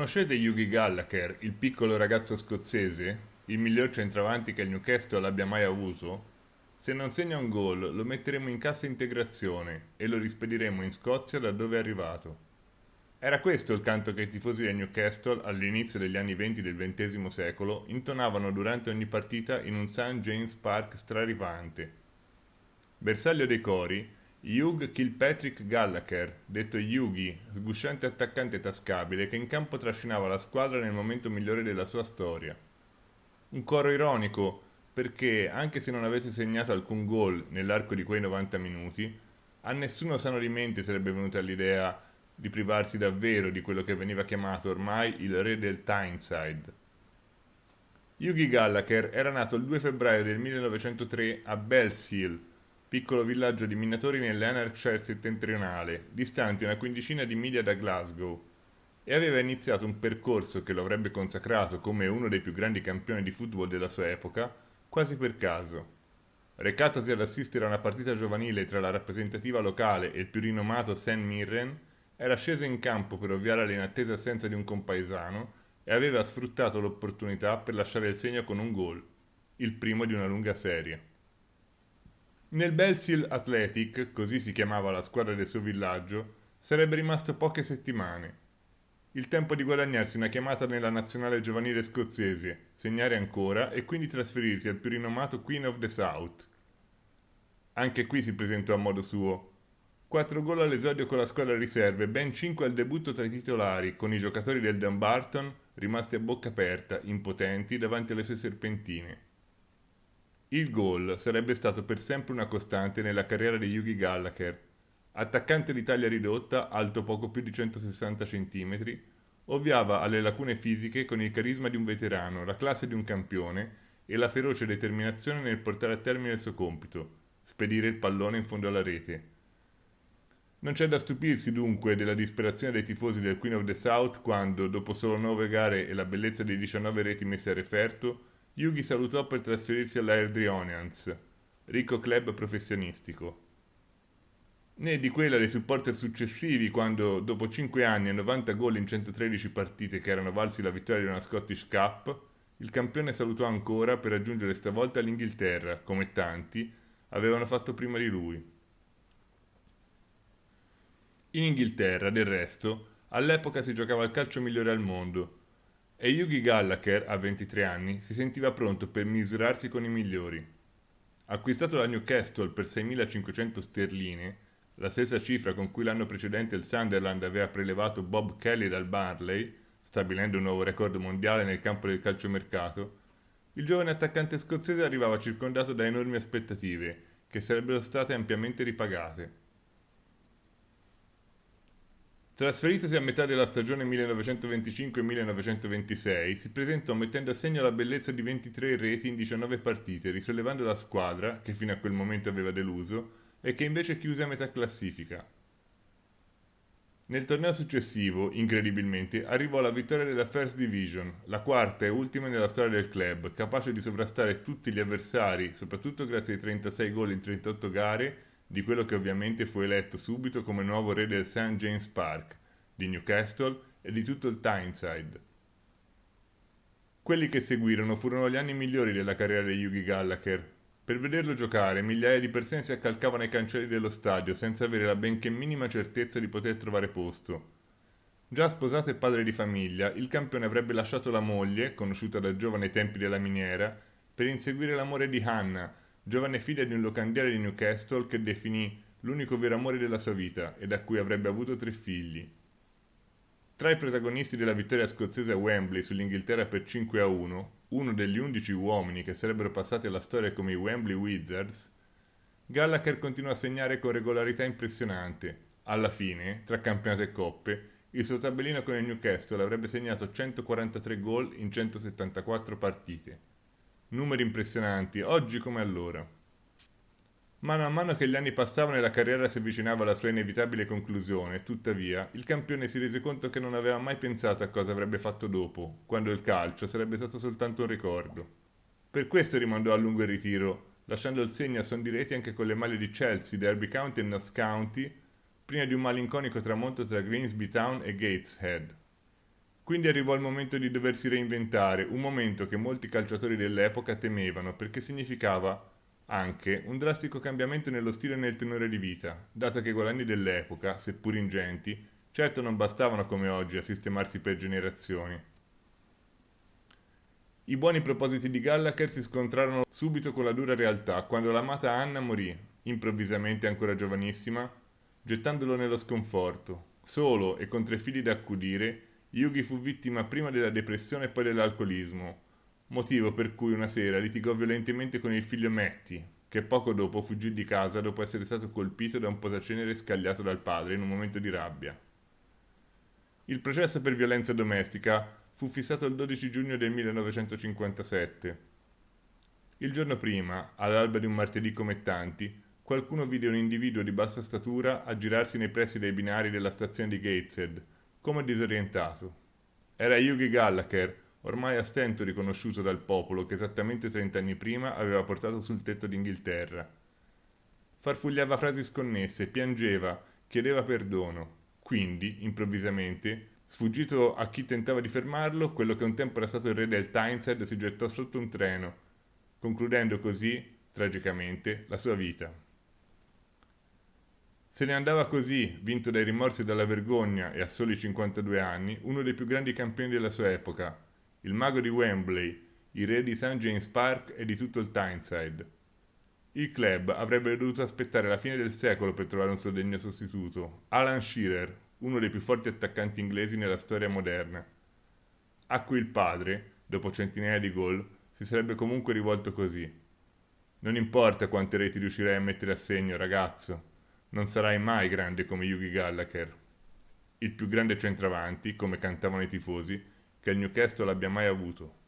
Conoscete Yugi Gallagher, il piccolo ragazzo scozzese? Il miglior centravanti che il Newcastle abbia mai avuto? Se non segna un gol, lo metteremo in cassa integrazione e lo rispediremo in Scozia da dove è arrivato. Era questo il canto che i tifosi del Newcastle, all'inizio degli anni venti del XX secolo, intonavano durante ogni partita in un St. James Park straripante. Bersaglio dei cori, Hugh Kilpatrick Gallagher, detto Yugi, sgusciante attaccante tascabile che in campo trascinava la squadra nel momento migliore della sua storia. Un coro ironico perché, anche se non avesse segnato alcun gol nell'arco di quei 90 minuti, a nessuno sano di mente sarebbe venuta l'idea di privarsi davvero di quello che veniva chiamato ormai il re del Tyneside. Yugi Gallagher era nato il 2 febbraio del 1903 a Bells piccolo villaggio di minatori nell'Anarkshire settentrionale, distante una quindicina di miglia da Glasgow, e aveva iniziato un percorso che lo avrebbe consacrato come uno dei più grandi campioni di football della sua epoca, quasi per caso. Recatosi ad assistere a una partita giovanile tra la rappresentativa locale e il più rinomato St. Mirren, era sceso in campo per ovviare all'inattesa assenza di un compaesano e aveva sfruttato l'opportunità per lasciare il segno con un gol, il primo di una lunga serie. Nel Belsil Athletic, così si chiamava la squadra del suo villaggio, sarebbe rimasto poche settimane. Il tempo di guadagnarsi una chiamata nella nazionale giovanile scozzese, segnare ancora e quindi trasferirsi al più rinomato Queen of the South. Anche qui si presentò a modo suo. Quattro gol all'esordio con la squadra riserve, ben cinque al debutto tra i titolari, con i giocatori del Dumbarton rimasti a bocca aperta, impotenti davanti alle sue serpentine. Il gol sarebbe stato per sempre una costante nella carriera di Yugi Gallagher, attaccante di taglia ridotta, alto poco più di 160 cm, ovviava alle lacune fisiche con il carisma di un veterano, la classe di un campione e la feroce determinazione nel portare a termine il suo compito, spedire il pallone in fondo alla rete. Non c'è da stupirsi dunque della disperazione dei tifosi del Queen of the South quando, dopo solo 9 gare e la bellezza di 19 reti messe a referto, Yugi salutò per trasferirsi alla Erdrionians, ricco club professionistico. Né di quella dei supporter successivi quando, dopo 5 anni e 90 gol in 113 partite che erano valsi la vittoria di una Scottish Cup, il campione salutò ancora per raggiungere stavolta l'Inghilterra, come tanti avevano fatto prima di lui. In Inghilterra, del resto, all'epoca si giocava il calcio migliore al mondo e Yugi Gallagher, a 23 anni, si sentiva pronto per misurarsi con i migliori. Acquistato da Newcastle per 6.500 sterline, la stessa cifra con cui l'anno precedente il Sunderland aveva prelevato Bob Kelly dal Barley, stabilendo un nuovo record mondiale nel campo del calciomercato, il giovane attaccante scozzese arrivava circondato da enormi aspettative, che sarebbero state ampiamente ripagate. Trasferitosi a metà della stagione 1925-1926, si presentò mettendo a segno la bellezza di 23 reti in 19 partite, risollevando la squadra, che fino a quel momento aveva deluso, e che invece chiuse a metà classifica. Nel torneo successivo, incredibilmente, arrivò alla vittoria della First Division, la quarta e ultima nella storia del club, capace di sovrastare tutti gli avversari, soprattutto grazie ai 36 gol in 38 gare di quello che ovviamente fu eletto subito come nuovo re del St. James Park, di Newcastle e di tutto il Tyneside. Quelli che seguirono furono gli anni migliori della carriera di Yugi Gallagher. Per vederlo giocare, migliaia di persone si accalcavano ai cancelli dello stadio senza avere la benché minima certezza di poter trovare posto. Già sposato e padre di famiglia, il campione avrebbe lasciato la moglie, conosciuta da giovane ai tempi della miniera, per inseguire l'amore di Hannah, giovane figlia di un locandiere di Newcastle che definì l'unico vero amore della sua vita e da cui avrebbe avuto tre figli. Tra i protagonisti della vittoria scozzese a Wembley sull'Inghilterra per 5 a 1, uno degli undici uomini che sarebbero passati alla storia come i Wembley Wizards, Gallagher continuò a segnare con regolarità impressionante. Alla fine, tra campionato e coppe, il suo tabellino con il Newcastle avrebbe segnato 143 gol in 174 partite. Numeri impressionanti, oggi come allora. Mano a mano che gli anni passavano e la carriera si avvicinava alla sua inevitabile conclusione, tuttavia, il campione si rese conto che non aveva mai pensato a cosa avrebbe fatto dopo, quando il calcio sarebbe stato soltanto un ricordo. Per questo rimandò a lungo il ritiro, lasciando il segno a son di reti anche con le maglie di Chelsea, Derby County e Notts County, prima di un malinconico tramonto tra Greensby Town e Gateshead. Quindi arrivò il momento di doversi reinventare, un momento che molti calciatori dell'epoca temevano perché significava anche un drastico cambiamento nello stile e nel tenore di vita, dato che i guadagni dell'epoca, seppur ingenti, certo non bastavano come oggi a sistemarsi per generazioni. I buoni propositi di Gallagher si scontrarono subito con la dura realtà quando l'amata Anna morì, improvvisamente ancora giovanissima, gettandolo nello sconforto. Solo e con tre figli da accudire, Yugi fu vittima prima della depressione e poi dell'alcolismo, motivo per cui una sera litigò violentemente con il figlio Matty, che poco dopo fuggì di casa dopo essere stato colpito da un posacenere scagliato dal padre in un momento di rabbia. Il processo per violenza domestica fu fissato il 12 giugno del 1957. Il giorno prima, all'alba di un martedì come tanti, qualcuno vide un individuo di bassa statura aggirarsi nei pressi dei binari della stazione di Gateshead, come disorientato. Era Yugi Gallagher, ormai a stento riconosciuto dal popolo che esattamente trent'anni prima aveva portato sul tetto d'Inghilterra. Farfugliava frasi sconnesse, piangeva, chiedeva perdono. Quindi, improvvisamente, sfuggito a chi tentava di fermarlo, quello che un tempo era stato il re del Tyneside si gettò sotto un treno, concludendo così, tragicamente, la sua vita. Se ne andava così, vinto dai rimorsi e dalla vergogna, e a soli 52 anni, uno dei più grandi campioni della sua epoca, il mago di Wembley, il re di St. James Park e di tutto il Tyneside. Il club avrebbe dovuto aspettare la fine del secolo per trovare un suo degno sostituto, Alan Shearer, uno dei più forti attaccanti inglesi nella storia moderna, a cui il padre, dopo centinaia di gol, si sarebbe comunque rivolto così. Non importa quante reti riuscirai a mettere a segno, ragazzo, non sarai mai grande come Yugi Gallagher, il più grande centravanti, come cantavano i tifosi, che il Newcastle abbia mai avuto.